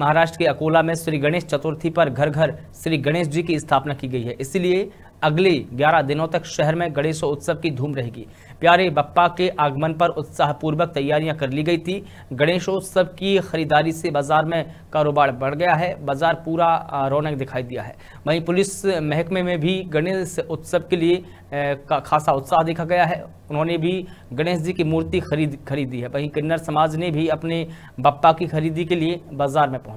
महाराष्ट्र के अकोला में श्री गणेश चतुर्थी पर घर घर श्री गणेश जी की स्थापना की गई है इसलिए अगले 11 दिनों तक शहर में गणेश उत्सव की धूम रहेगी प्यारे बप्पा के आगमन पर उत्साहपूर्वक तैयारियां कर ली गई थी गणेशोत्सव की खरीदारी से बाजार में कारोबार बढ़ गया है बाजार पूरा रौनक दिखाई दिया है वहीं पुलिस महकमे में भी गणेश उत्सव के लिए का खासा उत्साह देखा गया है उन्होंने भी गणेश जी की मूर्ति खरीद खरीदी है वहीं किन्नर समाज ने भी अपने बप्पा की खरीदी के लिए बाजार में पहुँचा